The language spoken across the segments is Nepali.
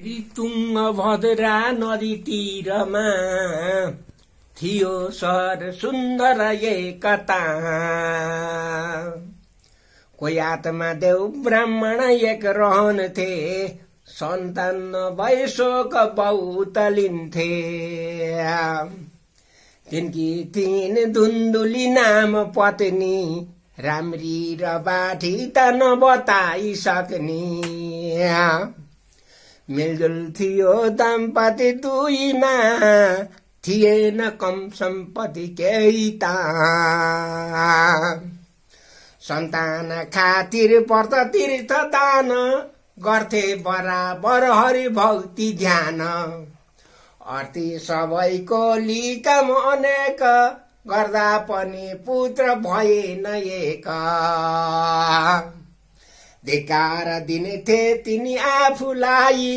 ऋतुङ्ग भद्रा नदीतिरमा थियो सर सुन्दर एकता कोही आत्मा देव ब्राह्मण एक रहन्थे सन्तान बहुत लिन्थे तिनकी तिन धुन्दुली नाम पत्नी राम्री र बाठी त नबताइसक्ने मिलजुल थियो दम्पति दुईमा थिएन कम सम्पत्ति केही त सन्तान खातिर पर्छ तीर्थ दान गर्थे बराबर हरि भक्ति ध्यान अर्थी सबैको लिकम अनेक गर्दा पनि पुत्र भएन एक धिकार थिए तिनी आफूलाई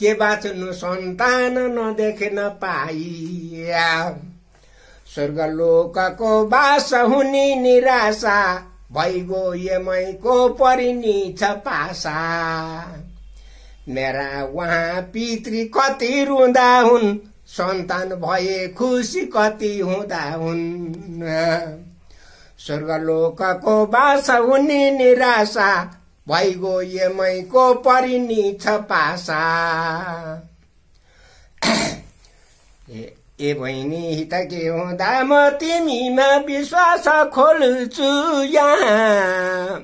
के बाँच्नु सन्तान नदेख्न पाइ स्वर्गलोकको बास हुने निराशा भइगो यमैको परिणी छ पासा मेरा उहाँ पितृ कति रुँदा हुन् सन्तान भए खुसी कति हुँदा हुन् स्वर्गलोकको बास हुने निराशा भइगो यमैको मैको छ पासा ए बहिनी हित के हुँदा म तिमीमा विश्वास खोल्छु यहाँ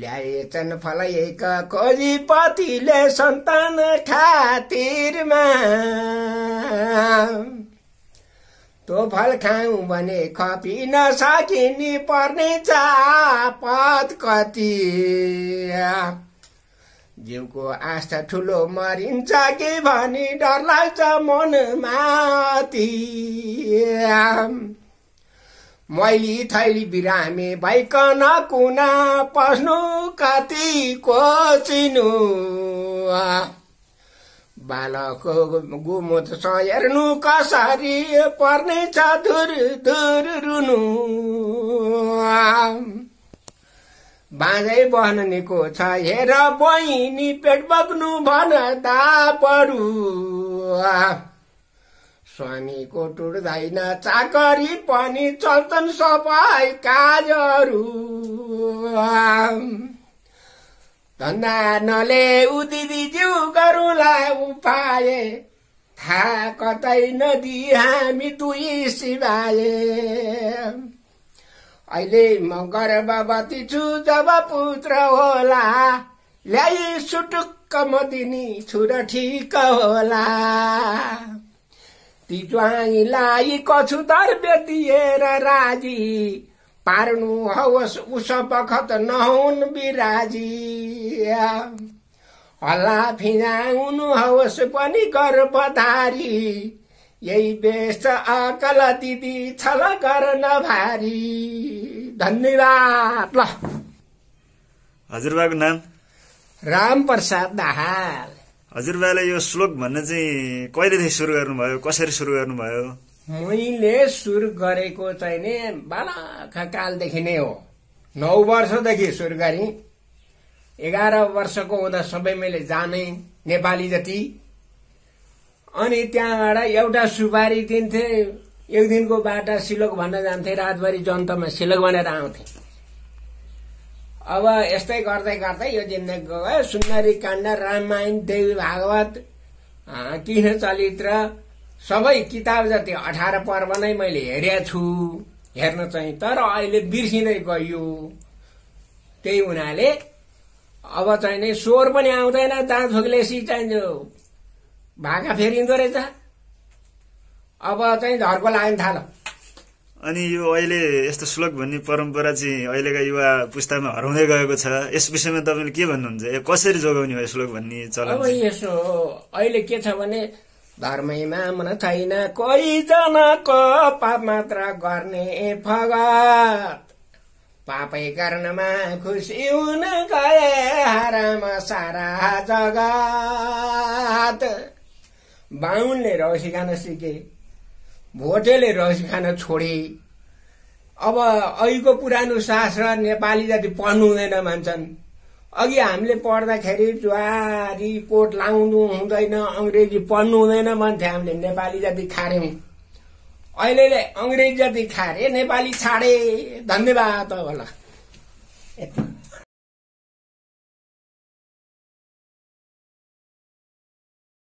ल्याएछन् फलाइएका खोजीपतिले सन्तान खातिरमा तो फल खाऊ भने खपिन सकिने पर्ने चापत कति जिउको आस्था ठुलो मरिन्छ कि भनी डर लाग्छ मनमाथि मैली थैली बिरामे भइकन कुना पस्नु कति कोचिनु बालक छ हेर्नु कसरी पर्ने छ धुर धुर रुनु बाँझै बहननीको छ हेर बहिनी पेट बग्नु भन्दा परु स्वामीको टुट्दैन चाकरी पनि चल्छन् सबै काजहरू धन्दा नले उदिदिज्यू गरुला उपाए थाहा कतै नदी हामी दुई सिभाए अहिले म गर्भवती छु जब पुत्र होला ल्याइ सुटुक्क म दिने छु र ठिक होला ती ज्वाइँलाई कछु तर र राजी पार्नु हवस् उस बखत नहुन् बिराजी हल्ला फिजाउनु हवस् पनि पधारी यही बेस्ट अकल दिदी छल गर्न भारी धन्यवाद ल हजुरबाको नाम राम प्रसाद दाहाल हजुरबाले यो श्लोक भन्न चाहिँ कहिलेदेखि सुरु गर्नुभयो कसरी सुरु गर्नुभयो मैले सुरु गरेको चाहिँ नि बालखा कालदेखि नै हो नौ वर्षदेखि सुरु गरेँ एघार वर्षको हुँदा सबै मैले जाने नेपाली जति अनि त्यहाँबाट एउटा सुपारी दिन्थे एक दिनको बाटा सिलोक भन्न जान्थे रातभरि जन्तमा सिलोक भनेर आउँथे अब यस्तै गर्दै गर्दै यो जिन्दगी गयो सुन्दरी काण्ड रामायण देवी भागवत किन चलित्र सबै किताब जति अठार पर्व नै मैले हेरेको छु हेर्न चाहिँ तर अहिले बिर्सिँदै गयो त्यही हुनाले अब चाहिँ नै स्वर पनि आउँदैन दाँत फुक्लेसी चाहिँ भाका फेरिँदो रहेछ अब चाहिँ धर्को लाग्न थालो अनि यो अहिले यस्तो श्लोक भन्ने परम्परा चाहिँ अहिलेका युवा पुस्तामा हराउँदै गएको छ यस विषयमा तपाईँले के भन्नुहुन्छ कसरी जोगाउने हो श्लोक भन्ने चलन अब यसो अहिले के छ भने धर्मैमा मन छैन कोही जनको पाप मात्र गर्ने फगत पापै गर्नमा खुसी हुन गए हराम सारा जगत बाहुनले रौसी खान सिके भोटेले रौसी खान छोडे अब अहिलेको पुरानो शास्त्र नेपाली जति पढ्नु हुँदैन मान्छन् अघि हामीले पढ्दाखेरि ज्वारी कोट लाउनु हुँदैन अङ्ग्रेजी पढ्नु हुँदैन भन्थ्यो हामीले नेपाली जति खार्यौँ अहिले अङ्ग्रेजी जति खारे नेपाली छाडे धन्यवाद होला यति